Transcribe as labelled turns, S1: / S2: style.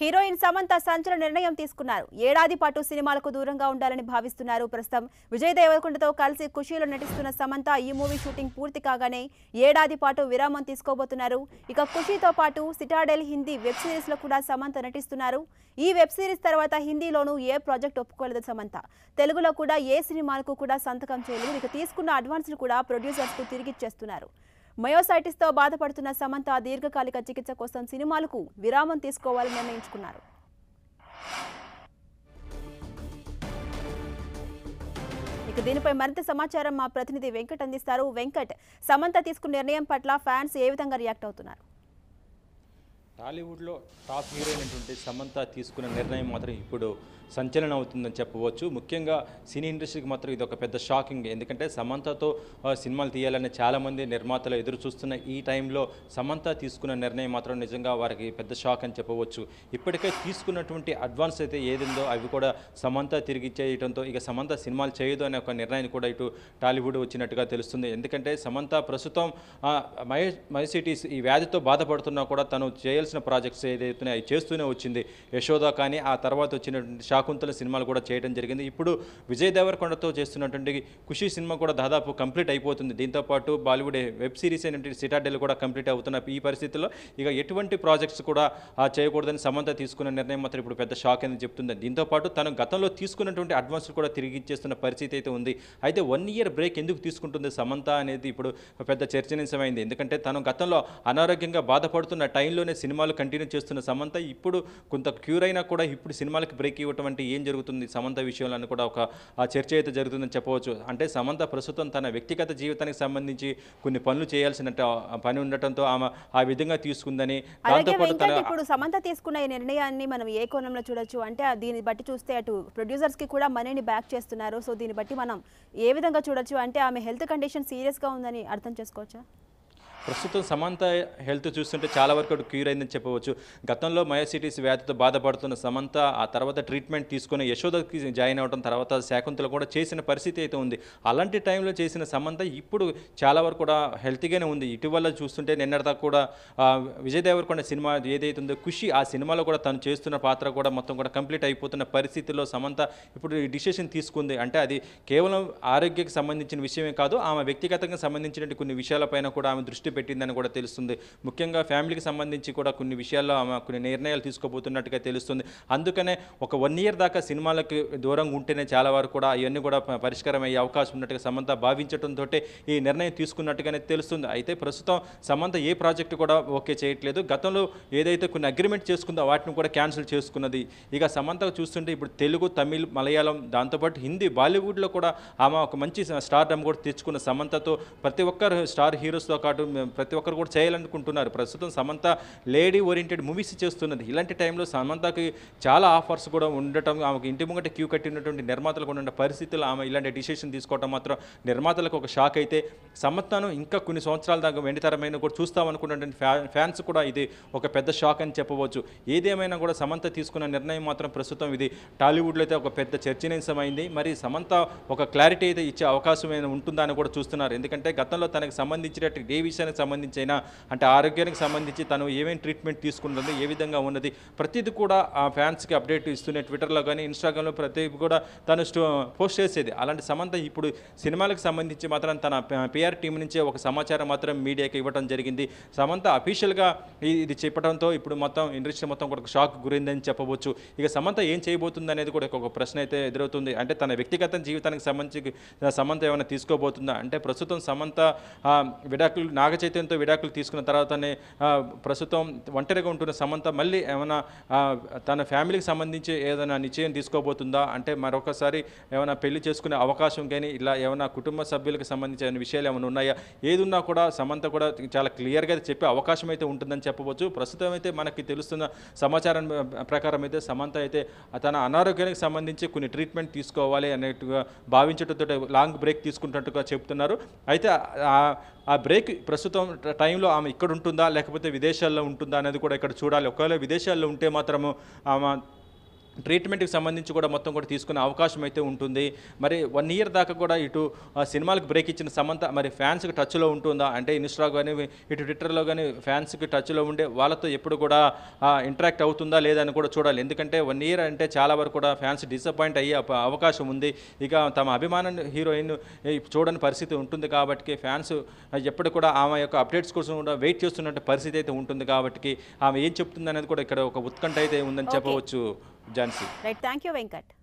S1: heroine Samantha సంచలన నిర్ణయం తీసుకున్నారు ఏడాది పాటు సినిమాలకు దూరంగా ఉండాలని భావిస్తున్నారు ప్రస్తుతం విజయ్ దేవరకొండతో కలిసి ఖుషీలో నటిస్తున్న సమంత ఈ మూవీ షూటింగ్ పూర్తి కాగానే ఏడాది పాటు విరామం తీసుకోబోతున్నారు ఇక ఖుషీతో పాటు సిటాడెల్ హిందీ వెబ్ సిరీస్ లో కూడా సమంత నటిస్తున్నారు ఈ వెబ్ సిరీస్ తర్వాత హిందీలోనూ ఏ ప్రాజెక్ట్ ఒప్పుకోలేదు సమంత తెలుగులో కూడా ఏ సినిమాలకు కూడా సంతకం చేయలేదు ఇక తీసుకున్న అడ్వాన్స్ కూడా ప్రొడ్యూసర్స్కు తిరిగిచ్చేస్తున్నారు మయోసైటిస్తో బాధపడుతున్న సమంత దీర్ఘకాలిక చికిత్స కోసం సినిమాలకు విరామం తీసుకోవాలని నిర్ణయించుకున్నారు ఇక దీనిపై మరింత సమాచారం మా ప్రతినిధి వెంకట్ అందిస్తారు వెంకట్ సమంత తీసుకున్న నిర్ణయం పట్ల ఫ్యాన్స్ ఏ విధంగా రియాక్ట్ అవుతున్నారు
S2: టాలీవుడ్లో టాప్ హీరోయిన్ సమంత తీసుకున్న నిర్ణయం మాత్రం ఇప్పుడు సంచలనం అవుతుందని చెప్పవచ్చు ముఖ్యంగా సినీ ఇండస్ట్రీకి మాత్రం ఇది ఒక పెద్ద షాకింగ్ ఎందుకంటే సమంతతో సినిమాలు తీయాలని చాలామంది నిర్మాతలు ఎదురు చూస్తున్న ఈ టైంలో సమంత తీసుకున్న నిర్ణయం మాత్రం నిజంగా వారికి పెద్ద షాక్ అని చెప్పవచ్చు ఇప్పటికే తీసుకున్నటువంటి అడ్వాన్స్ అయితే ఏదిందో అవి కూడా సమంత తిరిగి చేయడంతో ఇక సమంత సినిమాలు చేయదు అనే ఒక నిర్ణయాన్ని కూడా ఇటు టాలీవుడ్ వచ్చినట్టుగా తెలుస్తుంది ఎందుకంటే సమంత ప్రస్తుతం మై మైసిటీస్ ఈ వ్యాధితో బాధపడుతున్నా కూడా తను చేయాల్సిన ప్రాజెక్ట్స్ ఏదైతే చేస్తూనే వచ్చింది యశోద కానీ ఆ తర్వాత వచ్చినటువంటి కాకుంతల సినిమాలు కూడా చేయడం జరిగింది ఇప్పుడు విజయ్ దేవరకొండతో చేస్తున్నటువంటి ఖుషి సినిమా కూడా దాదాపు కంప్లీట్ అయిపోతుంది దీంతోపాటు బాలీవుడ్ వెబ్ సిరీస్ అయినటువంటి సిటాడెల్ కూడా కంప్లీట్ అవుతున్న ఈ పరిస్థితుల్లో ఇక ఎటువంటి ప్రాజెక్ట్స్ కూడా చేయకూడదని సమంత తీసుకున్న నిర్ణయం మాత్రం ఇప్పుడు పెద్ద షాక్ అని చెప్తుంది దీంతోపాటు తను గతంలో తీసుకున్నటువంటి అడ్వాన్స్ కూడా తిరిగి ఇచ్చేస్తున్న పరిస్థితి అయితే ఉంది అయితే వన్ ఇయర్ బ్రేక్ ఎందుకు తీసుకుంటుంది సమంత అనేది ఇప్పుడు పెద్ద చర్చనీయమైంది ఎందుకంటే తను గతంలో అనారోగ్యంగా బాధపడుతున్న టైంలోనే సినిమాలు కంటిన్యూ చేస్తున్న సమంత ఇప్పుడు కొంత క్యూర్ అయినా కూడా ఇప్పుడు సినిమాలకు బ్రేక్ ఇవ్వటం ఉన్నటువంటి ఏం జరుగుతుంది సమంత విషయంలో అని కూడా ఒక చర్చ అయితే జరుగుతుందని చెప్పవచ్చు అంటే సమంత ప్రస్తుతం తన వ్యక్తిగత జీవితానికి సంబంధించి కొన్ని పనులు చేయాల్సిన పని ఉండటంతో ఆమె ఆ విధంగా తీసుకుందని ఇప్పుడు
S1: సమంత తీసుకున్న ఈ నిర్ణయాన్ని మనం ఏ కోణంలో చూడొచ్చు అంటే దీన్ని బట్టి చూస్తే అటు ప్రొడ్యూసర్స్ కి కూడా మనీని బ్యాక్ చేస్తున్నారు సో దీన్ని బట్టి మనం ఏ విధంగా చూడొచ్చు అంటే ఆమె హెల్త్ కండిషన్ సీరియస్ గా ఉందని అర్థం చేసుకోవచ్చా
S2: ప్రస్తుతం సమంత హెల్త్ చూస్తుంటే చాలా వరకు క్యూర్ అయిందని చెప్పవచ్చు గతంలో మయోసిటీస్ వ్యాధితో బాధపడుతున్న సమంత ఆ తర్వాత ట్రీట్మెంట్ తీసుకుని యశోదకి జాయిన్ అవడం తర్వాత శాకుంతలు కూడా చేసిన పరిస్థితి అయితే ఉంది అలాంటి టైంలో చేసిన సమంత ఇప్పుడు చాలా వరకు కూడా హెల్తీగానే ఉంది ఇటీవల చూస్తుంటే నిన్నటిదా కూడా విజయ్ దేవరకొండ సినిమా ఏదైతే ఉందో ఖుషి ఆ సినిమాలో కూడా తను చేస్తున్న పాత్ర కూడా మొత్తం కూడా కంప్లీట్ అయిపోతున్న పరిస్థితిలో సమంత ఇప్పుడు డిసిషన్ తీసుకుంది అంటే అది కేవలం ఆరోగ్యకి సంబంధించిన విషయమే కాదు ఆమె వ్యక్తిగతంగా సంబంధించిన కొన్ని విషయాలపైన కూడా ఆమె దృష్టి పెట్టిందని కూడా తెలుస్తుంది ముఖ్యంగా ఫ్యామిలీకి సంబంధించి కూడా కొన్ని విషయాల్లో ఆమె కొన్ని నిర్ణయాలు తీసుకోబోతున్నట్టుగా తెలుస్తుంది అందుకనే ఒక వన్ ఇయర్ దాకా సినిమాలకు దూరంగా ఉంటేనే చాలా వరకు కూడా ఇవన్నీ కూడా పరిష్కారం అయ్యే అవకాశం ఉన్నట్టుగా సమంత భావించడంతో ఈ నిర్ణయం తీసుకున్నట్టుగానే తెలుస్తుంది అయితే ప్రస్తుతం సమంత ఏ ప్రాజెక్టు కూడా ఓకే చేయట్లేదు గతంలో ఏదైతే కొన్ని అగ్రిమెంట్ చేసుకుందో వాటిని కూడా క్యాన్సిల్ చేసుకున్నది ఇక సమంత చూస్తుంటే ఇప్పుడు తెలుగు తమిళ్ మలయాళం దాంతోపాటు హిందీ బాలీవుడ్లో కూడా ఆమె ఒక మంచి స్టార్ డమ్ కూడా తెచ్చుకున్న సమంతతో ప్రతి ఒక్కరు స్టార్ హీరోస్తో పాటు ప్రతి ఒక్కరు కూడా చేయాలనుకుంటున్నారు ప్రస్తుతం సమంత లేడీ ఓరియంటెడ్ మూవీస్ చేస్తున్నది ఇలాంటి టైంలో సమంతకి చాలా ఆఫర్స్ కూడా ఉండటం ఆమెకు ఇంటి ముంగట క్యూ కట్టినటువంటి నిర్మాతలు కూడా పరిస్థితులు ఆమె ఇలాంటి డిసిషన్ తీసుకోవడం మాత్రం నిర్మాతలకు ఒక షాక్ అయితే సమంతను ఇంకా కొన్ని సంవత్సరాల దాకా వెండితరమైన కూడా చూస్తామనుకున్నటువంటి ఫ్యాన్స్ కూడా ఇది ఒక పెద్ద షాక్ అని చెప్పవచ్చు ఏదేమైనా కూడా సమంత తీసుకున్న నిర్ణయం మాత్రం ప్రస్తుతం ఇది టాలీవుడ్లో అయితే ఒక పెద్ద చర్చనీయంశమైంది మరి సమంత ఒక క్లారిటీ అయితే ఇచ్చే అవకాశం ఉంటుందా అని కూడా చూస్తున్నారు ఎందుకంటే గతంలో తనకు సంబంధించినట్టు ఏ ఆరోగ్యానికి సంబంధించి అయినా అంటే ఆరోగ్యానికి సంబంధించి తను ఏమేమి ట్రీట్మెంట్ తీసుకుంటుంది ఏ విధంగా ఉన్నది ప్రతిది కూడా ఆ ఫ్యాన్స్కి అప్డేట్ ఇస్తూనే ట్విట్టర్లో కానీ ఇన్స్టాగ్రామ్లో ప్రతి కూడా తను పోస్ట్ చేసేది అలాంటి సమంత ఇప్పుడు సినిమాలకు సంబంధించి మాత్రం తన పిఆర్ టీం నుంచే ఒక సమాచారం మాత్రం మీడియాకి ఇవ్వడం జరిగింది సమంత అఫీషియల్గా ఇది చెప్పడంతో ఇప్పుడు మొత్తం ఇండస్ట్రీ మొత్తం కూడా షాక్ గురైందని చెప్పవచ్చు ఇక సమంత ఏం చేయబోతుంది అనేది కూడా ఒక ప్రశ్న అయితే ఎదురవుతుంది అంటే తన వ్యక్తిగత జీవితానికి సంబంధించి సమంత ఏమైనా తీసుకోబోతుందా అంటే ప్రస్తుతం సమంత విడాకులు నాగ నాగచైతన్యంతో విడాకులు తీసుకున్న తర్వాతనే ప్రస్తుతం ఒంటరిగా ఉంటున్న సమంత మళ్ళీ ఏమైనా తన ఫ్యామిలీకి సంబంధించి ఏదైనా నిశ్చయం తీసుకోబోతుందా అంటే మరొకసారి ఏమైనా పెళ్లి చేసుకునే అవకాశం కానీ ఇలా ఏమైనా కుటుంబ సభ్యులకు సంబంధించి ఏమైనా విషయాలు ఏమైనా ఉన్నాయా ఏది ఉన్నా కూడా సమంత కూడా చాలా క్లియర్గా చెప్పే అవకాశం అయితే ఉంటుందని చెప్పవచ్చు ప్రస్తుతం అయితే మనకి తెలుస్తున్న సమాచారం ప్రకారం అయితే సమంత అయితే తన అనారోగ్యానికి సంబంధించి కొన్ని ట్రీట్మెంట్ తీసుకోవాలి అనేట్టుగా భావించడంతో లాంగ్ బ్రేక్ తీసుకుంటున్నట్టుగా చెప్తున్నారు అయితే ఆ బ్రేక్ ప్రస్తుతం టైంలో ఆమె ఇక్కడ ఉంటుందా లేకపోతే విదేశాల్లో ఉంటుందా అనేది కూడా ఇక్కడ చూడాలి ఒకవేళ విదేశాల్లో ఉంటే మాత్రము ఆమె ట్రీట్మెంట్కి సంబంధించి కూడా మొత్తం కూడా తీసుకునే అవకాశం అయితే ఉంటుంది మరి వన్ ఇయర్ దాకా కూడా ఇటు సినిమాలకు బ్రేక్ ఇచ్చిన సమంత మరి ఫ్యాన్స్కి టచ్లో ఉంటుందా అంటే ఇన్స్టా కానీ ఇటు ట్విట్టర్లో కానీ ఫ్యాన్స్కి టచ్లో ఉండే వాళ్ళతో ఎప్పుడు కూడా ఇంటరాక్ట్ అవుతుందా లేదా అని కూడా చూడాలి ఎందుకంటే వన్ ఇయర్ అంటే చాలా వరకు కూడా ఫ్యాన్స్ డిసప్పాయింట్ అయ్యే అవకాశం ఉంది ఇక తమ అభిమాన హీరోయిన్ చూడని పరిస్థితి ఉంటుంది కాబట్టి ఫ్యాన్స్ ఎప్పుడు కూడా ఆమె యొక్క అప్డేట్స్ కోసం కూడా వెయిట్ చేస్తున్నట్టు పరిస్థితి అయితే ఉంటుంది కాబట్టి ఆమె ఏం చెప్తుంది అనేది కూడా ఇక్కడ ఒక ఉత్కంఠ అయితే ఉందని చెప్పవచ్చు Jhansi
S1: right thank you Venkat